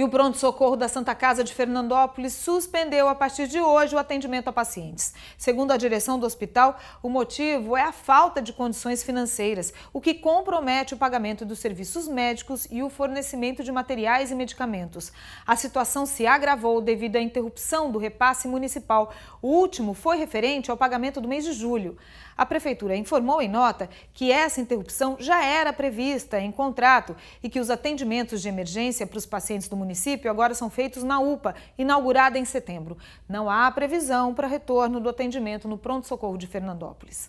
E o pronto-socorro da Santa Casa de Fernandópolis suspendeu a partir de hoje o atendimento a pacientes. Segundo a direção do hospital, o motivo é a falta de condições financeiras, o que compromete o pagamento dos serviços médicos e o fornecimento de materiais e medicamentos. A situação se agravou devido à interrupção do repasse municipal. O último foi referente ao pagamento do mês de julho. A prefeitura informou em nota que essa interrupção já era prevista em contrato e que os atendimentos de emergência para os pacientes do município município agora são feitos na UPA, inaugurada em setembro. Não há previsão para retorno do atendimento no pronto-socorro de Fernandópolis.